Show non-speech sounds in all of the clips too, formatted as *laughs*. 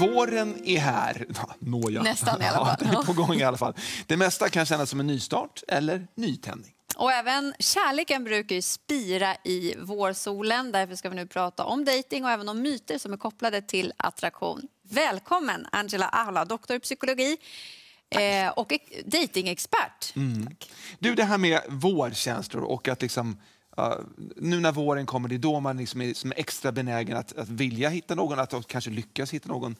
Våren är här. *laughs* Nåja. Nästan i *laughs* alla fall. Ja, på gång i alla fall. Det mesta kan kännas som en nystart eller nytändning. Och även kärleken brukar ju spira i vårsolen. Därför ska vi nu prata om dejting och även om myter som är kopplade till attraktion. Välkommen Angela Ahla, doktor i psykologi eh, och dejtingexpert. Mm. Du, det här med vårkänslor och att liksom Uh, nu när våren kommer, det är då man liksom är, är extra benägen att, att vilja hitta någon, att kanske lyckas hitta någon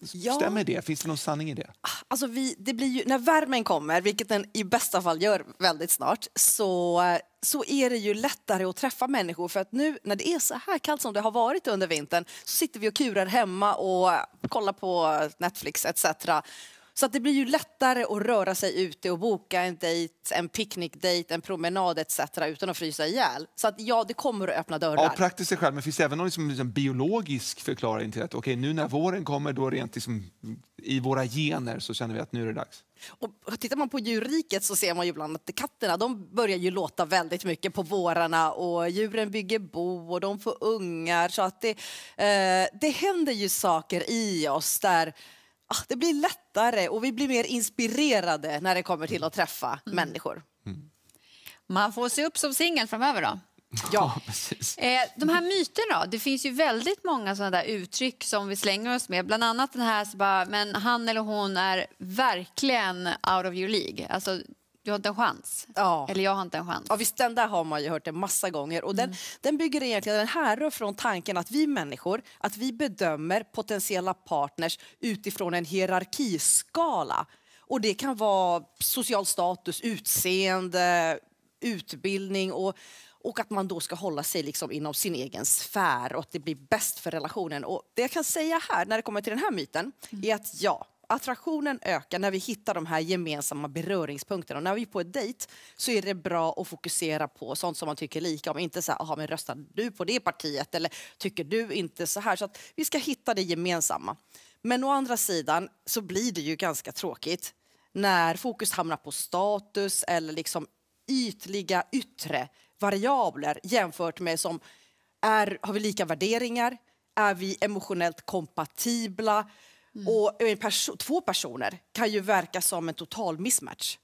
Ja. Stämmer det? Finns det någon sanning i det? Ah, alltså vi, det blir ju, när värmen kommer, vilket den i bästa fall gör väldigt snart, så, så är det ju lättare att träffa människor. För att nu när det är så här kallt som det har varit under vintern så sitter vi och kurar hemma och kollar på Netflix etc. Så att det blir ju lättare att röra sig ute och boka en dejt, en picknickdejt, en promenad etc. utan att frysa ihjäl. Så att ja, det kommer att öppna dörrar. Ja, praktiskt är men finns det även någon liksom, liksom biologisk förklaring till att okay, nu när våren kommer, då rent liksom, i våra gener så känner vi att nu är det dags? Och tittar man på djurriket så ser man ju bland att katterna de börjar ju låta väldigt mycket på vårarna och djuren bygger bo och de får ungar. Så att det, eh, det händer ju saker i oss där Ah, det blir lättare och vi blir mer inspirerade när det kommer till att träffa mm. människor. Mm. Man får se upp som singel framöver då. *laughs* Ja, precis. Eh, de här myterna Det finns ju väldigt många sådana där uttryck som vi slänger oss med. Bland annat den här, så bara, men han eller hon är verkligen out of your league. Alltså, du har inte en chans. Ja. Eller jag har inte en chans. Ja, visst, den där har man ju hört en massa gånger. Och den, mm. den bygger egentligen, den härrör från tanken att vi människor, att vi bedömer potentiella partners utifrån en hierarkiskala. Och det kan vara social status, utseende, utbildning och, och att man då ska hålla sig liksom inom sin egen sfär och att det blir bäst för relationen. Och det jag kan säga här när det kommer till den här myten mm. är att ja, attraktionen ökar när vi hittar de här gemensamma beröringspunkterna. Och när vi är på ett dejt så är det bra att fokusera på sånt som man tycker lika om. Inte så här, men röstar du på det partiet eller tycker du inte så här? Så att vi ska hitta det gemensamma. Men å andra sidan så blir det ju ganska tråkigt när fokus hamnar på status eller liksom ytliga yttre variabler jämfört med som är, har vi lika värderingar? Är vi emotionellt kompatibla? Mm. Och eh, en perso två personer kan ju verka som en total mismatch.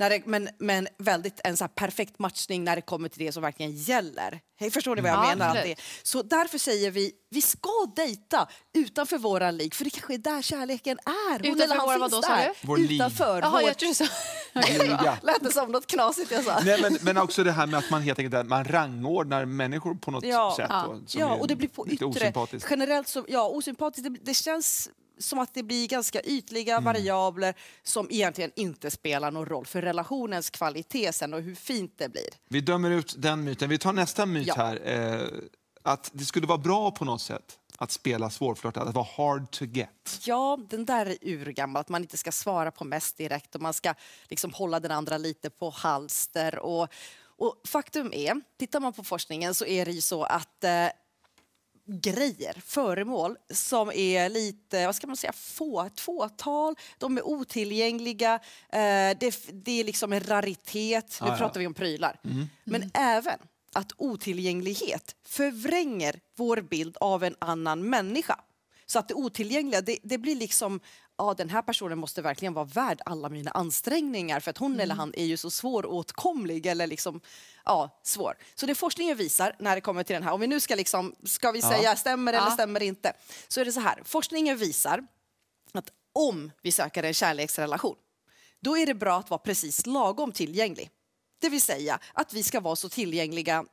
När det, men, men väldigt en så perfekt matchning när det kommer till det som verkligen gäller. förstår ni vad jag ja, mm. menar? Det. Så därför säger vi, vi ska dejta utanför våran lig, för det kanske är där kärleken är. Hon utanför våra vadå sa du? Vår utanför Aha, *laughs* vår... jag tror så. Lät det som något knasigt jag sa? Nej, men, men också det här med att man helt enkelt man rangordnar människor på något ja, sätt. Ja, och, ja, och det blir på yttre. Generellt så, ja, osympatiskt. Det, det känns som att det blir ganska ytliga mm. variabler som egentligen inte spelar någon roll för relationens kvalitet sen och hur fint det blir. Vi dömer ut den myten. Vi tar nästa myt ja. här. Eh, att det skulle vara bra på något sätt att spela svårflörtad. att vara hard to get? Ja, den där är urgammal, att man inte ska svara på mest direkt och man ska liksom hålla den andra lite på halster. Och, och faktum är, tittar man på forskningen så är det ju så att eh, grejer, föremål som är lite, vad ska man säga, få, fåtal, de är otillgängliga, eh, det, det, är liksom en raritet, nu ah, pratar ja. vi om prylar. Mm. mm. Men mm. även att otillgänglighet förvränger vår bild av en annan människa. Så att det otillgängliga, det, det blir liksom ja, den här personen måste verkligen vara värd alla mina ansträngningar för att hon mm. eller han är ju så svåråtkomlig eller liksom, ja, svår. Så det forskningen visar när det kommer till den här, om vi nu ska liksom, ska vi ja. säga stämmer ja. eller stämmer inte, så är det så här, forskningen visar att om vi söker en kärleksrelation, då är det bra att vara precis lagom tillgänglig. Det vill säga att vi ska vara så tillgängliga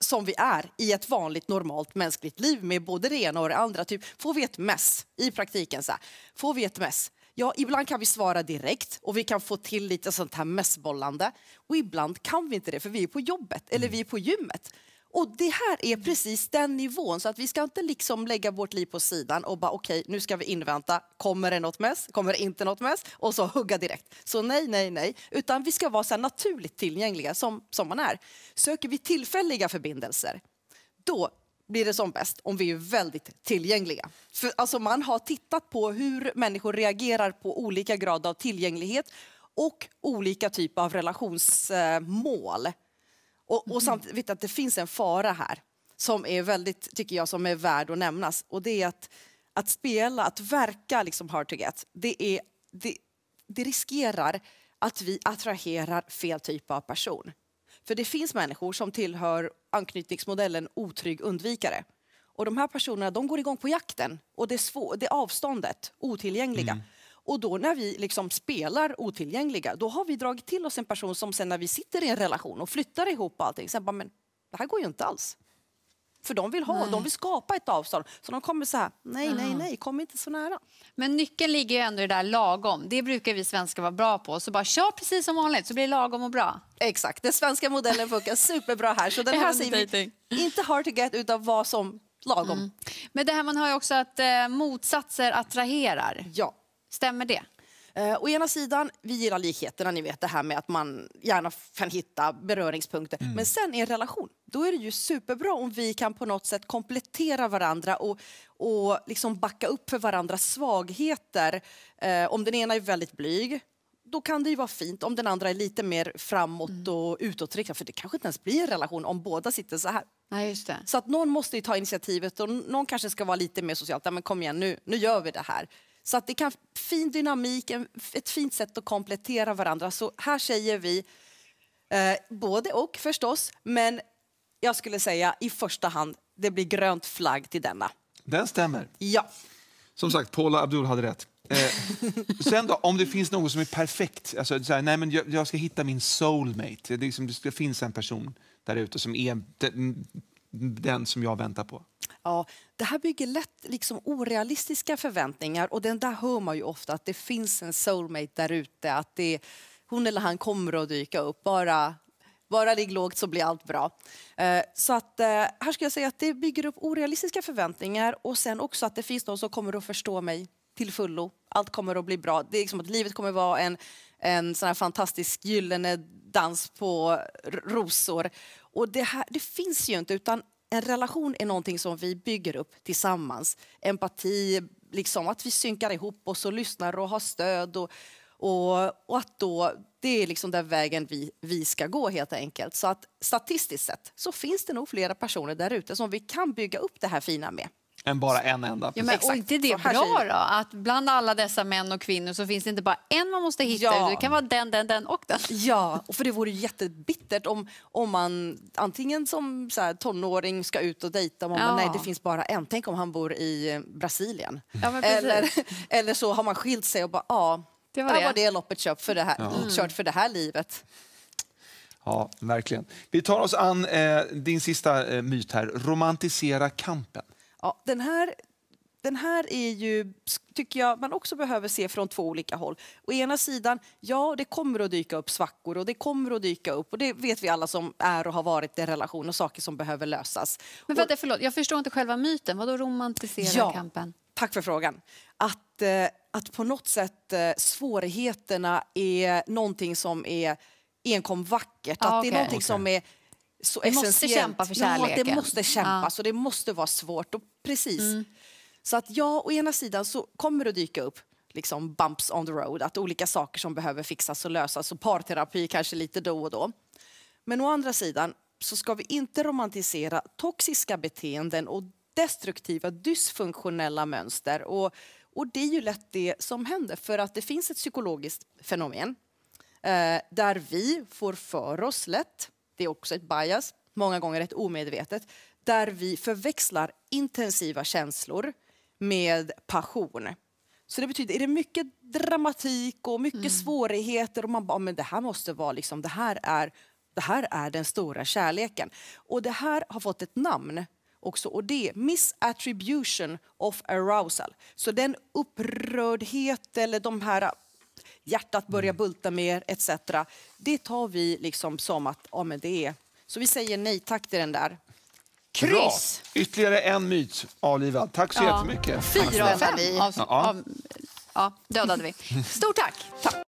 som vi är i ett vanligt normalt mänskligt liv med både det ena och det andra. Typ, får vi ett mess i praktiken? Så här, får vi ett mess? Ja, ibland kan vi svara direkt och vi kan få till lite sånt här messbollande. Och ibland kan vi inte det för vi är på jobbet eller mm. vi är på gymmet. Och det här är mm. precis den nivån, så att vi ska inte liksom lägga vårt liv på sidan och bara okej, okay, nu ska vi invänta, kommer det något mess, kommer det inte något mess? Och så hugga direkt. Så nej, nej, nej. Utan vi ska vara så naturligt tillgängliga som, som man är. Söker vi tillfälliga förbindelser, då blir det som bäst om vi är väldigt tillgängliga. För, alltså, man har tittat på hur människor reagerar på olika grad av tillgänglighet och olika typer av relationsmål. Eh, och, och mhm. samtidigt att det finns en fara här som är väldigt, tycker jag, som är värd att nämnas. Och det är att, att spela, att verka liksom hard to get, det, är, det, det riskerar att vi attraherar fel typ av person. För det finns människor som tillhör anknytningsmodellen otrygg undvikare. Och de här personerna de går igång på jakten och det, svår, det avståndet, otillgängliga. Mm. Och då när vi liksom spelar otillgängliga, då har vi dragit till oss en person som sen när vi sitter i en relation och flyttar ihop allting, sen bara, men det här går ju inte alls. För de vill ha, nej. de vill skapa ett avstånd. Så de kommer så här, nej, nej, nej, kom inte så nära. Men nyckeln ligger ju ändå i det där lagom. Det brukar vi svenskar vara bra på. Så bara kör precis som vanligt så blir det lagom och bra. Exakt, den svenska modellen funkar *laughs* superbra här. Så den här säger vi, inte hard to get utan vad som lagom. Mm. Men det här man hör ju också att eh, motsatser attraherar. Ja. Stämmer det? Eh, å ena sidan, vi gillar likheterna, ni vet det här med att man gärna kan hitta beröringspunkter. Mm. Men sen i en relation, då är det ju superbra om vi kan på något sätt komplettera varandra och, och liksom backa upp för varandras svagheter. Eh, om den ena är väldigt blyg, då kan det ju vara fint om den andra är lite mer framåt mm. och utåtriktad. För det kanske inte ens blir en relation om båda sitter så här. Nej, just det. Så att någon måste ta initiativet och någon kanske ska vara lite mer socialt. Men kom igen, nu, nu gör vi det här. Så att det kan fin dynamik, ett fint sätt att komplettera varandra. Så här säger vi eh, både och förstås, men jag skulle säga i första hand det blir grönt flagg till denna. Den stämmer. Ja. Som sagt, Paula Abdul hade rätt. Eh, sen då, om det finns någon som är perfekt, alltså så här, nej men jag, jag, ska hitta min soulmate, det, liksom, det finns en person där ute som är den som jag väntar på. Ja, det här bygger lätt liksom orealistiska förväntningar och den där hör man ju ofta att det finns en soulmate där ute, att det, hon eller han kommer att dyka upp, bara bara ligg lågt så blir allt bra. Eh, så att eh, här skulle jag säga att det bygger upp orealistiska förväntningar och sen också att det finns någon som kommer att förstå mig till fullo. Allt kommer att bli bra. Det är liksom att livet kommer att vara en, en sån här fantastisk gyllene dans på rosor. Och det, här, det finns ju inte, utan en relation är någonting som vi bygger upp tillsammans. Empati, liksom att vi synkar ihop oss och lyssnar och har stöd. Och, och, och att då, det är liksom den vägen vi, vi ska gå helt enkelt. Så att statistiskt sett så finns det nog flera personer där ute som vi kan bygga upp det här fina med än bara en enda. Ja, men, och det är bra då? Att bland alla dessa män och kvinnor så finns det inte bara en man måste hitta. Ja. Det kan vara den, den, den och den. Ja, och för det vore jättebittert om, om man antingen som så här, tonåring ska ut och dejta men ja. nej det finns bara en. Tänk om han bor i Brasilien. Ja, eller, eller så har man skilt sig och bara ja, det var det, var det loppet köpt för det här, mm. kört för det här livet. Ja, verkligen. Vi tar oss an eh, din sista eh, myt här, romantisera kampen. Ja, den här den här är ju, tycker jag, man också behöver se från två olika håll. Å ena sidan, ja, det kommer att dyka upp svackor och det kommer att dyka upp och det vet vi alla som är och har varit i en relation och saker som behöver lösas. Men vänta, förlåt, jag förstår inte själva myten. Vad romantisera ja, kampen? Tack för frågan. Att, eh, att på något sätt eh, svårigheterna är någonting som är enkom vackert. Ah, att okay. det är ah, någonting okay. som är så vi essentiellt. måste kämpa för kärleken. Ja, det måste kämpas ja. och det måste vara svårt. Och precis. Mm. Så att ja, å ena sidan så kommer det dyka upp liksom bumps on the road, att olika saker som behöver fixas och lösas och parterapi kanske lite då och då. Men å andra sidan så ska vi inte romantisera toxiska beteenden och destruktiva, dysfunktionella mönster. Och, och det är ju lätt det som händer, för att det finns ett psykologiskt fenomen eh, där vi får för oss lätt det är också ett bias, många gånger ett omedvetet, där vi förväxlar intensiva känslor med passion. Så det betyder, är det mycket dramatik och mycket mm. svårigheter och man bara, men det här måste vara liksom, det här är, det här är den stora kärleken. Och det här har fått ett namn också och det är misattribution of arousal. Så den upprördhet eller de här hjärtat börjar mm. bulta mer etc. Det tar vi liksom som att ja, men det är. Så vi säger nej tack till den där. Kryss! Bra. Ytterligare en myt avlivad. Tack så ja. jättemycket. Fyra av fem ja, dödade vi. *laughs* Stort tack! tack.